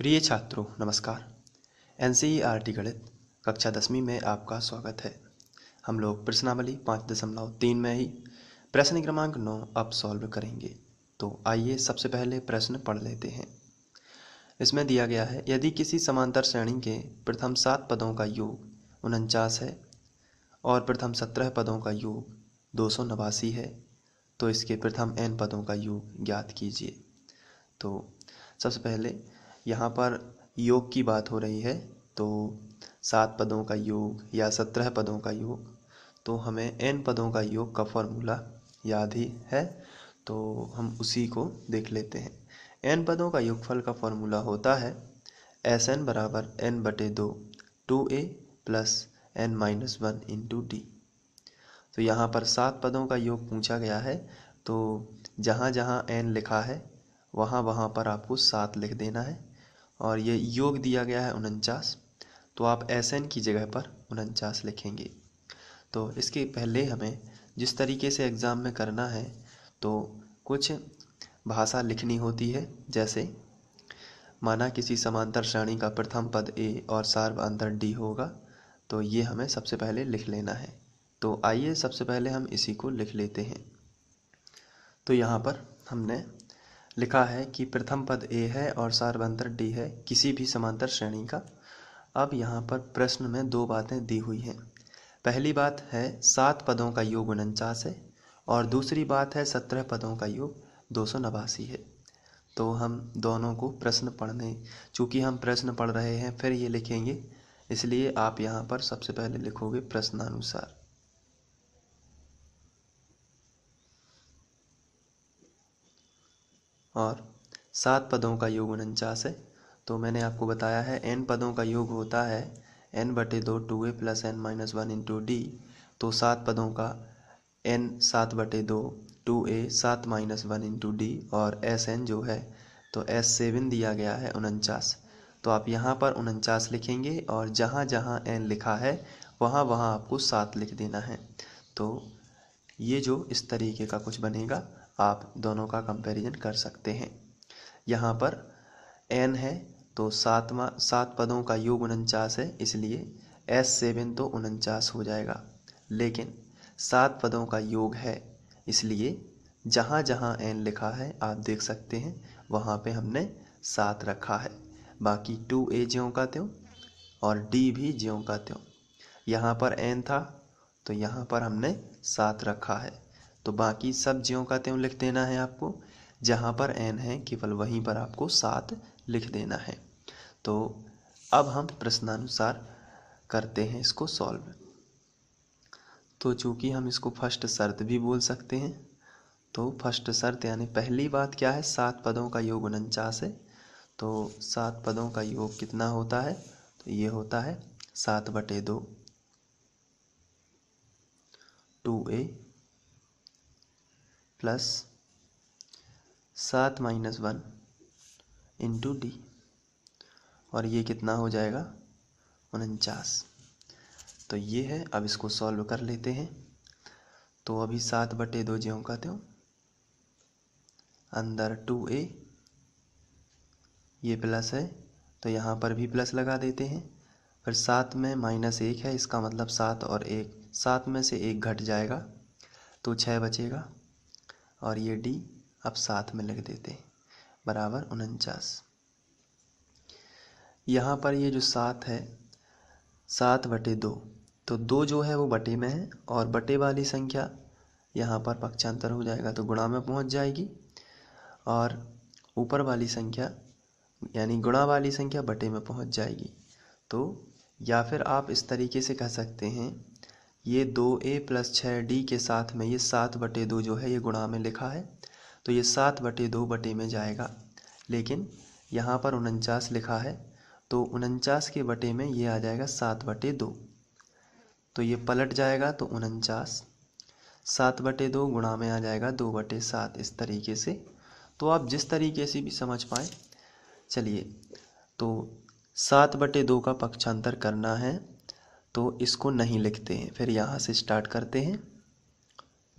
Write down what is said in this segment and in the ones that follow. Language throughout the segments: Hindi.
प्रिय छात्रों नमस्कार एन गणित कक्षा दसवीं में आपका स्वागत है हम लोग प्रश्नावली पाँच दशमलव तीन में ही प्रश्न क्रमांक नौ अब सॉल्व करेंगे तो आइए सबसे पहले प्रश्न पढ़ लेते हैं इसमें दिया गया है यदि किसी समांतर श्रेणी के प्रथम सात पदों का योग उनचास है और प्रथम सत्रह पदों का योग दो सौ नवासी है तो इसके प्रथम एन पदों का योग ज्ञात कीजिए तो सबसे पहले यहाँ पर योग की बात हो रही है तो सात पदों का योग या सत्रह पदों का योग तो हमें एन पदों का योग का फॉर्मूला याद ही है तो हम उसी को देख लेते हैं एन पदों का योगफल का फॉर्मूला होता है एस एन बराबर एन बटे दो two a plus n minus one into d तो यहाँ पर सात पदों का योग पूछा गया है तो जहाँ जहाँ एन लिखा है वहाँ वहाँ पर आपको सात लिख देना है और ये योग दिया गया है उनचास तो आप एस एन की जगह पर उनचास लिखेंगे तो इसके पहले हमें जिस तरीके से एग्ज़ाम में करना है तो कुछ भाषा लिखनी होती है जैसे माना किसी समांतर श्रेणी का प्रथम पद ए और सार्व अंतर डी होगा तो ये हमें सबसे पहले लिख लेना है तो आइए सबसे पहले हम इसी को लिख लेते हैं तो यहाँ पर हमने लिखा है कि प्रथम पद ए है और सार्वंतर डी है किसी भी समांतर श्रेणी का अब यहाँ पर प्रश्न में दो बातें दी हुई हैं पहली बात है सात पदों का योग उनचास है और दूसरी बात है सत्रह पदों का योग दो सौ नवासी है तो हम दोनों को प्रश्न पढ़ने चूँकि हम प्रश्न पढ़ रहे हैं फिर ये लिखेंगे इसलिए आप यहाँ पर सबसे पहले लिखोगे प्रश्नानुसार और सात पदों का योग उनचास है तो मैंने आपको बताया है एन पदों का योग होता है एन बटे दो two a plus n minus one into d तो सात पदों का एन सात बटे दो टू ए सात माइनस वन इंटू डी और एस एन जो है तो एस सेवन दिया गया है उनचास तो आप यहाँ पर उनचास लिखेंगे और जहाँ जहाँ एन लिखा है वहाँ वहाँ आपको सात लिख देना है तो ये जो इस तरीके का कुछ बनेगा आप दोनों का कंपैरिजन कर सकते हैं यहाँ पर एन है तो सातवा सात पदों का योग उनचास है इसलिए एस सेवन तो उनचास हो जाएगा लेकिन सात पदों का योग है इसलिए जहाँ जहाँ एन लिखा है आप देख सकते हैं वहाँ पे हमने सात रखा है बाकी टू ए ज्यों का त्यों और डी भी ज्यों का त्यों यहाँ पर एन था तो यहाँ पर हमने सात रखा है तो बाकी सब ज्यों का त्यों लिख देना है आपको जहाँ पर एन है केवल वहीं पर आपको सात लिख देना है तो अब हम प्रश्नानुसार करते हैं इसको सॉल्व तो चूंकि हम इसको फर्स्ट शर्त भी बोल सकते हैं तो फर्स्ट शर्त यानी पहली बात क्या है सात पदों का योग उनचास है तो सात पदों का योग कितना होता है तो ये होता है सात बटे दो टू ए प्लस सात माइनस वन इंटू डी और ये कितना हो जाएगा उनचास तो ये है अब इसको सॉल्व कर लेते हैं तो अभी सात बटे दो ज्यों का त्यों अंदर टू ए ये प्लस है तो यहाँ पर भी प्लस लगा देते हैं फिर सात में माइनस एक है इसका मतलब सात और एक सात में से एक घट जाएगा तो छः बचेगा और ये डी अब साथ में लिख देते बराबर उनचास यहाँ पर ये जो सात है सात बटे दो तो दो जो है वो बटे में है और बटे वाली संख्या यहाँ पर पक्षांतर हो जाएगा तो गुणा में पहुँच जाएगी और ऊपर वाली संख्या यानी गुणा वाली संख्या बटे में पहुँच जाएगी तो या फिर आप इस तरीके से कह सकते हैं ये दो ए प्लस छः डी के साथ में ये सात बटे दो जो है ये गुणा में लिखा है तो ये सात बटे दो बटे में जाएगा लेकिन यहाँ पर उनचास लिखा है तो उनचास के बटे में ये आ जाएगा सात बटे दो तो ये पलट जाएगा तो उनचास सात बटे दो गुणा में आ जाएगा दो बटे सात इस तरीके से तो आप जिस तरीके से भी समझ पाए चलिए तो सात बटे दो का पक्षांतर करना है तो इसको नहीं लिखते हैं फिर यहाँ से स्टार्ट करते हैं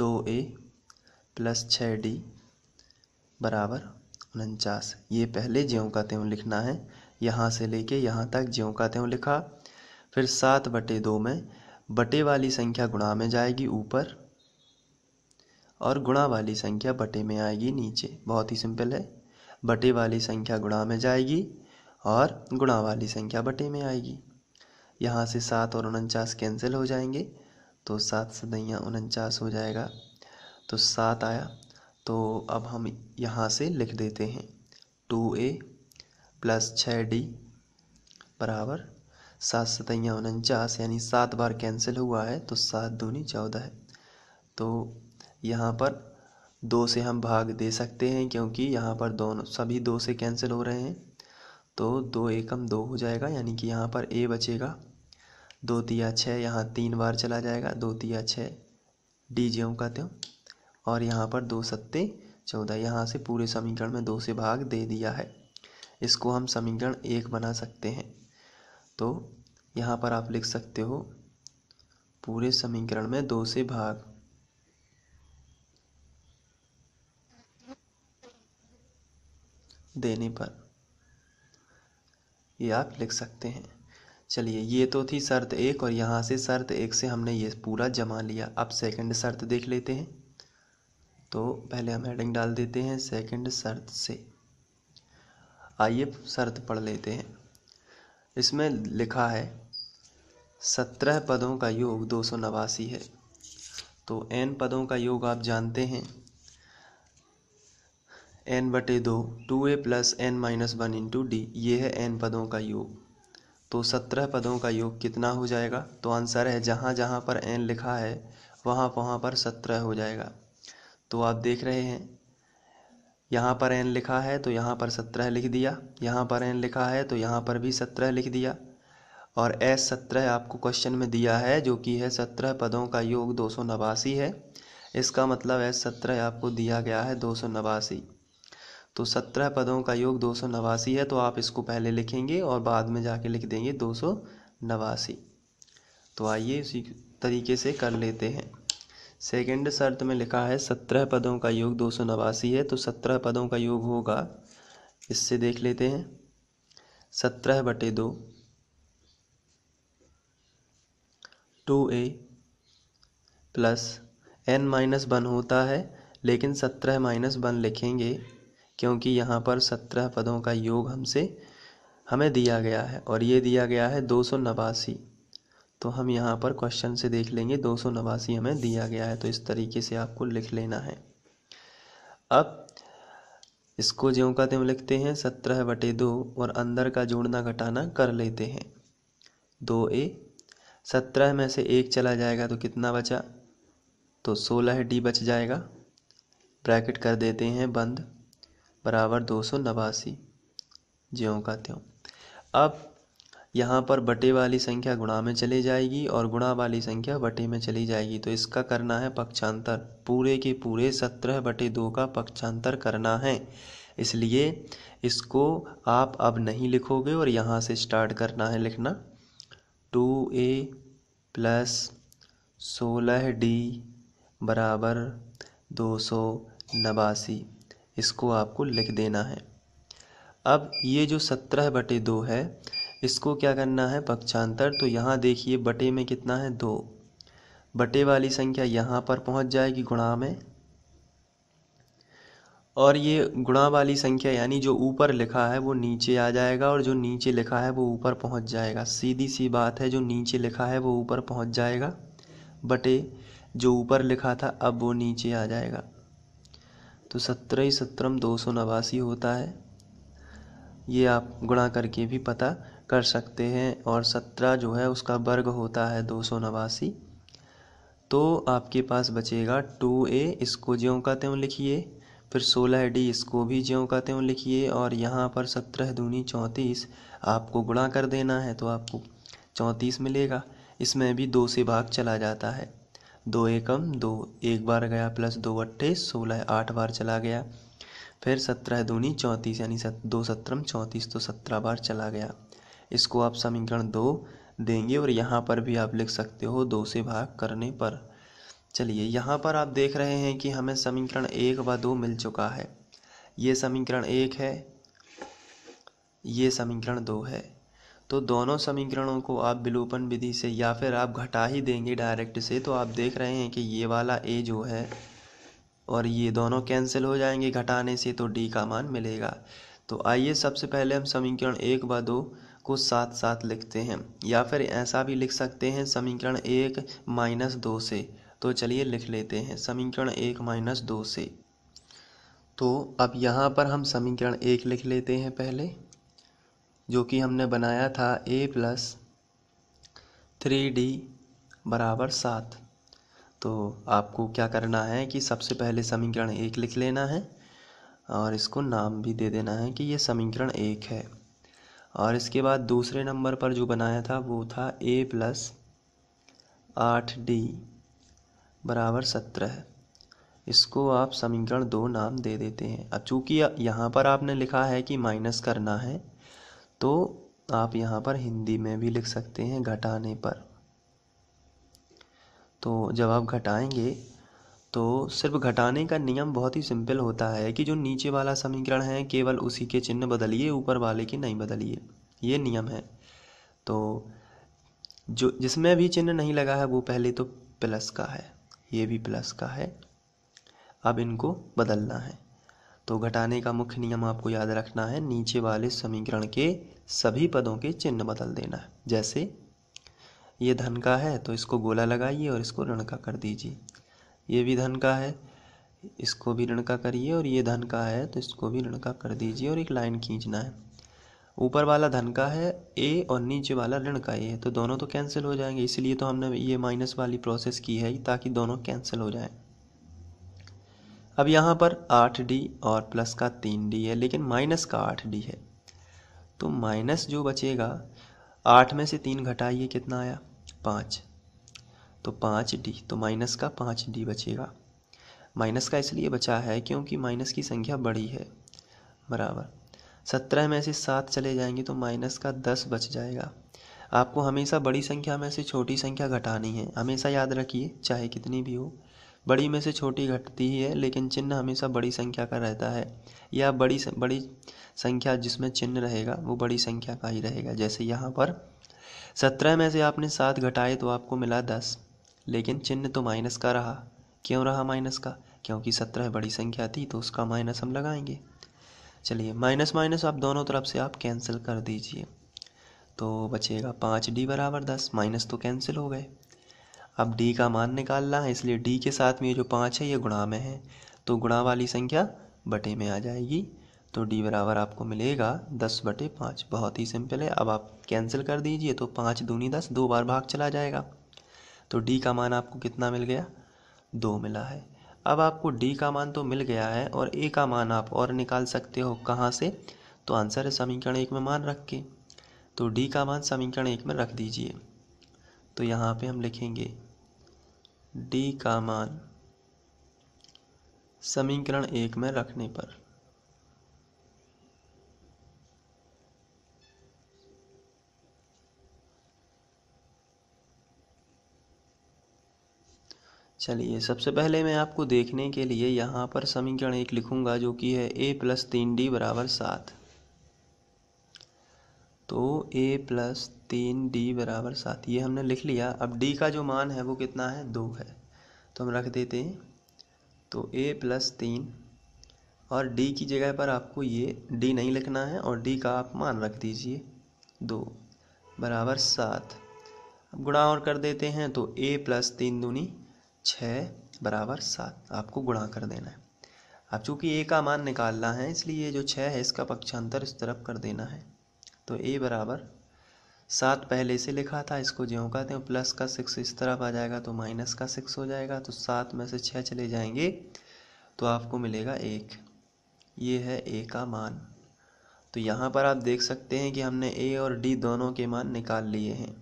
दो ए प्लस छः डी बराबर उनचास ये पहले ज्यों का त्यों लिखना है यहाँ से लेके यहाँ तक ज्यों का त्यों लिखा फिर सात बटे दो में बटे वाली संख्या गुणा में जाएगी ऊपर और गुणा वाली संख्या बटे में आएगी नीचे बहुत ही सिंपल है बटे वाली संख्या गुणा में जाएगी और गुणा वाली संख्या बटे में आएगी यहाँ से सात और उनचास कैंसिल हो जाएंगे तो सात सदैया उनचास हो जाएगा तो सात आया तो अब हम यहाँ से लिख देते हैं टू ए प्लस छः डी बराबर सात सतैया उनचास यानी सात बार कैंसिल हुआ है तो सात दूनी चौदह है तो यहाँ पर दो से हम भाग दे सकते हैं क्योंकि यहाँ पर दोनों सभी दो से कैंसिल हो रहे हैं तो दो एकम दो हो जाएगा यानी कि यहाँ पर ए बचेगा दो तिया छः यहाँ तीन बार चला जाएगा दो तिया छः डी ज्यों का त्यों और यहाँ पर दो सत्ते चौदह यहाँ से पूरे समीकरण में दो से भाग दे दिया है इसको हम समीकरण एक बना सकते हैं तो यहाँ पर आप लिख सकते हो पूरे समीकरण में दो से भाग देने पर ये आप लिख सकते हैं चलिए ये तो थी शर्त एक और यहाँ से शर्त एक से हमने ये पूरा जमा लिया अब सेकंड शर्त देख लेते हैं तो पहले हम हेडिंग डाल देते हैं सेकंड शर्त से आइए शर्त पढ़ लेते हैं इसमें लिखा है सत्रह पदों का योग दो सौ नवासी है तो एन पदों का योग आप जानते हैं एन बटे दो two a plus n minus one into d ये है एन पदों का योग तो सत्रह पदों का योग कितना हो जाएगा तो आंसर है जहाँ जहाँ पर एन लिखा है वहाँ वहाँ पर सत्रह हो जाएगा तो आप देख रहे हैं यहाँ पर एन लिखा है तो यहाँ पर सत्रह लिख दिया यहाँ पर एन लिखा है तो यहाँ पर भी सत्रह लिख दिया और एस सत्रह आपको क्वेश्चन में दिया है जो कि है सत्रह पदों का योग दो सौ नवासी है इसका मतलब एस सत्रह आपको दिया गया है दो सौ नवासी तो सत्रह पदों का योग दो सौ नवासी है तो आप इसको पहले लिखेंगे और बाद में जाके लिख देंगे दो सौ नवासी तो आइए इसी तरीके से कर लेते हैं सेकंड शर्त में लिखा है सत्रह पदों का योग दो सौ नवासी है तो सत्रह पदों का योग होगा इससे देख लेते हैं सत्रह बटे दो two a plus n minus one होता है लेकिन सत्रह माइनस वन लिखेंगे क्योंकि यहाँ पर सत्रह पदों का योग हमसे हमें दिया गया है और ये दिया गया है दो सौ नवासी तो हम यहाँ पर क्वेश्चन से देख लेंगे दो सौ नवासी हमें दिया गया है तो इस तरीके से आपको लिख लेना है अब इसको ज्यों का त्यों लिखते हैं सत्रह बटे दो और अंदर का जोड़ना घटाना कर लेते हैं दो ए सत्रह में से एक चला जाएगा तो कितना बचा तो सोलह डी बच जाएगा ब्रैकेट कर देते हैं बंद बराबर दो सौ नवासी ज्यों का त्यों अब यहाँ पर बटे वाली संख्या गुणा में चली जाएगी और गुणा वाली संख्या बटे में चली जाएगी तो इसका करना है पक्षांतर पूरे के पूरे सत्रह बटे दो का पक्षांतर करना है इसलिए इसको आप अब नहीं लिखोगे और यहाँ से स्टार्ट करना है लिखना टू ए प्लस सोलह डी बराबर दो सौ नवासी इसको आपको लिख देना है अब ये जो सत्रह बटे दो है इसको क्या करना है पक्षांतर तो यहाँ देखिए बटे में कितना है दो बटे वाली संख्या यहाँ पर पहुँच जाएगी गुणा में और ये गुणा वाली संख्या यानी जो ऊपर लिखा है वो नीचे आ जाएगा और जो नीचे लिखा है वो ऊपर पहुंच जाएगा सीधी सी बात है जो नीचे लिखा है वो ऊपर पहुंच जाएगा बटे जो ऊपर लिखा था अब वो नीचे आ जाएगा तो सत्रह ही सत्रम दो सौ नवासी होता है ये आप गुणा करके भी पता कर सकते हैं और सत्रह जो है उसका वर्ग होता है दो सौ नवासी तो आपके पास बचेगा टू ए इसको ज्यों का त्यों लिखिए फिर सोलह डी इसको भी ज्यों का त्यों लिखिए और यहाँ पर सत्रह दूनी चौंतीस आपको गुणा कर देना है तो आपको चौंतीस मिलेगा इसमें भी दो से भाग चला जाता है दो एकम दो एक बार गया प्लस दो अट्ठे सोलह आठ बार चला गया फिर सत्रह दूनी चौंतीस यानी सत, दो सत्रम चौंतीस तो सत्रह बार चला गया इसको आप समीकरण दो देंगे और यहाँ पर भी आप लिख सकते हो दो से भाग करने पर चलिए यहाँ पर आप देख रहे हैं कि हमें समीकरण एक व दो मिल चुका है ये समीकरण एक है ये समीकरण दो है तो दोनों समीकरणों को आप विलोपन विधि से या फिर आप घटा ही देंगे डायरेक्ट से तो आप देख रहे हैं कि ये वाला ए जो है और ये दोनों कैंसिल हो जाएंगे घटाने से तो डी का मान मिलेगा तो आइए सबसे पहले हम समीकरण एक व दो को साथ साथ लिखते हैं या फिर ऐसा भी लिख सकते हैं समीकरण एक माइनस दो से तो चलिए लिख लेते हैं समीकरण एक माइनस दो से तो अब यहाँ पर हम समीकरण एक लिख लेते हैं पहले जो कि हमने बनाया था ए प्लस थ्री डी बराबर सात तो आपको क्या करना है कि सबसे पहले समीकरण एक लिख लेना है और इसको नाम भी दे देना है कि ये समीकरण एक है और इसके बाद दूसरे नंबर पर जो बनाया था वो था ए प्लस आठ डी बराबर सत्रह इसको आप समीकरण दो नाम दे देते हैं अब चूँकि यहाँ पर आपने लिखा है कि माइनस करना है तो आप यहाँ पर हिंदी में भी लिख सकते हैं घटाने पर तो जब आप घटाएंगे तो सिर्फ घटाने का नियम बहुत ही सिंपल होता है कि जो नीचे वाला समीकरण है केवल उसी के चिन्ह बदलिए ऊपर वाले के नहीं बदलिए ये नियम है तो जो जिसमें भी चिन्ह नहीं लगा है वो पहले तो प्लस का है ये भी प्लस का है अब इनको बदलना है तो घटाने का मुख्य नियम आपको याद रखना है नीचे वाले समीकरण के सभी पदों के चिन्ह बदल देना है जैसे ये धन का है तो इसको गोला लगाइए और इसको ऋण का कर दीजिए ये भी धन का है इसको भी ऋण का करिए और ये धन का है तो इसको भी ऋण का कर दीजिए और एक लाइन खींचना है ऊपर वाला धन का है ए और नीचे वाला ऋण का ए है तो दोनों तो कैंसिल हो जाएंगे इसलिए तो हमने ये माइनस वाली प्रोसेस की है ताकि दोनों कैंसिल हो जाएं अब यहाँ पर आठ डी और प्लस का तीन डी है लेकिन माइनस का आठ डी है तो माइनस जो बचेगा आठ में से तीन घटाइए कितना आया पाँच तो पाँच डी तो माइनस का पाँच डी बचेगा माइनस का इसलिए बचा है क्योंकि माइनस की संख्या बड़ी है बराबर सत्रह में से सात चले जाएंगे तो माइनस का दस बच जाएगा आपको हमेशा बड़ी संख्या में से छोटी संख्या घटानी है हमेशा याद रखिए चाहे कितनी भी हो बड़ी में से छोटी घटती ही है लेकिन चिन्ह हमेशा बड़ी संख्या का रहता है या बड़ी बड़ी संख्या जिसमें चिन्ह रहेगा वो बड़ी संख्या का ही रहेगा जैसे यहाँ पर सत्रह में से आपने सात घटाए तो आपको मिला दस लेकिन चिन्ह तो माइनस का रहा क्यों रहा माइनस का क्योंकि सत्रह बड़ी संख्या थी तो उसका माइनस हम लगाएंगे चलिए माइनस माइनस आप दोनों तरफ से आप कैंसिल कर दीजिए तो बचेगा पाँच डी बराबर दस माइनस तो कैंसिल हो गए अब d का मान निकालना है इसलिए d के साथ में ये जो पाँच है ये गुणा में है तो गुणा वाली संख्या बटे में आ जाएगी तो d बराबर आपको मिलेगा दस बटे पाँच बहुत ही सिंपल है अब आप कैंसिल कर दीजिए तो पाँच दूनी दस दो बार भाग चला जाएगा तो d का मान आपको कितना मिल गया दो मिला है अब आपको d का मान तो मिल गया है और a का मान आप और निकाल सकते हो कहाँ से तो आंसर है समीकरण एक में मान रख के तो d का मान समीकरण एक में रख दीजिए तो यहाँ पे हम लिखेंगे डी का मान समीकरण एक में रखने पर चलिए सबसे पहले मैं आपको देखने के लिए यहाँ पर समीकरण एक लिखूंगा जो कि है ए प्लस तीन डी बराबर सात तो a प्लस तीन डी बराबर सात ये हमने लिख लिया अब d का जो मान है वो कितना है दो है तो हम रख देते हैं तो a प्लस तीन और d की जगह पर आपको ये d नहीं लिखना है और d का आप मान रख दीजिए दो बराबर सात अब गुणा और कर देते हैं तो a प्लस तीन दूनी छः बराबर सात आपको गुणा कर देना है अब चूँकि a का मान निकालना है इसलिए जो छः है इसका पक्षांतर इस तरफ कर देना है तो ए बराबर सात पहले से लिखा था इसको ज्यों का हैं प्लस का सिक्स इस तरफ आ जाएगा तो माइनस का सिक्स हो जाएगा तो सात में से छः चले जाएंगे तो आपको मिलेगा एक ये है ए का मान तो यहाँ पर आप देख सकते हैं कि हमने ए और डी दोनों के मान निकाल लिए हैं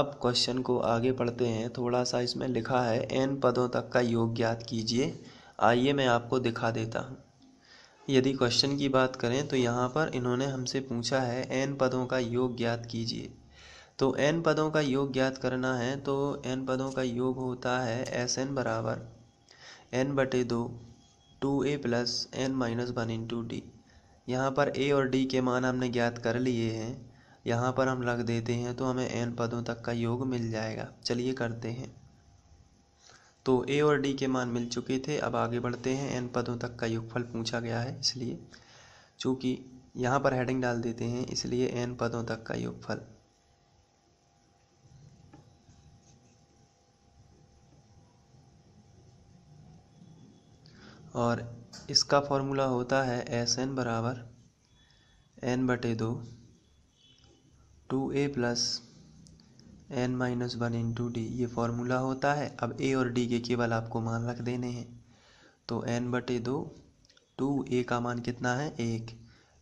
अब क्वेश्चन को आगे पढ़ते हैं थोड़ा सा इसमें लिखा है एन पदों तक का योग ज्ञात कीजिए आइए मैं आपको दिखा देता हूँ यदि क्वेश्चन की बात करें तो यहाँ पर इन्होंने हमसे पूछा है एन पदों का योग ज्ञात कीजिए तो एन पदों का योग ज्ञात करना है तो एन पदों का योग होता है एस एन बराबर एन बटे दो two a plus n minus one into d यहाँ पर ए और डी के मान हमने ज्ञात कर लिए हैं यहाँ पर हम लग देते हैं तो हमें एन पदों तक का योग मिल जाएगा चलिए करते हैं तो ए और डी के मान मिल चुके थे अब आगे बढ़ते हैं एन पदों तक का योगफल पूछा गया है इसलिए चूँकि यहाँ पर हेडिंग डाल देते हैं इसलिए एन पदों तक का योगफल और इसका फॉर्मूला होता है एस एन बराबर एन बटे दो two a plus n minus one into d ये फॉर्मूला होता है अब ए और डी के केवल आपको मान रख देने हैं तो एन बटे दो टू ए का मान कितना है एक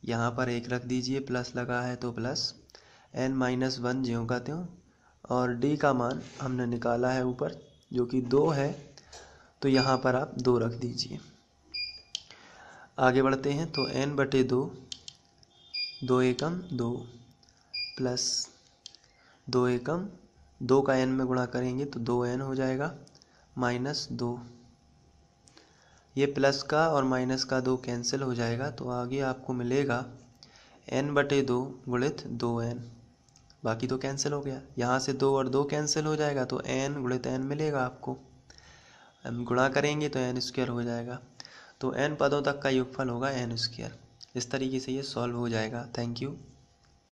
यहाँ पर एक रख दीजिए प्लस लगा है तो प्लस एन माइनस वन ज्यों का त्यों और डी का मान हमने निकाला है ऊपर जो कि दो है तो यहाँ पर आप दो रख दीजिए आगे बढ़ते हैं तो एन बटे दो दो एकम दो प्लस दो एकम दो का एन में गुणा करेंगे तो दो एन हो जाएगा माइनस दो ये प्लस का और माइनस का दो कैंसिल हो जाएगा तो आगे आपको मिलेगा एन बटे दो गुणित दो एन बाकी तो कैंसिल हो गया यहाँ से दो और दो कैंसिल हो जाएगा तो एन गुणित एन मिलेगा आपको हम गुणा करेंगे तो एन स्क्वेयर हो जाएगा तो एन पदों तक का युगफल होगा एन स्क्वेयर इस तरीके से ये सॉल्व हो जाएगा थैंक यू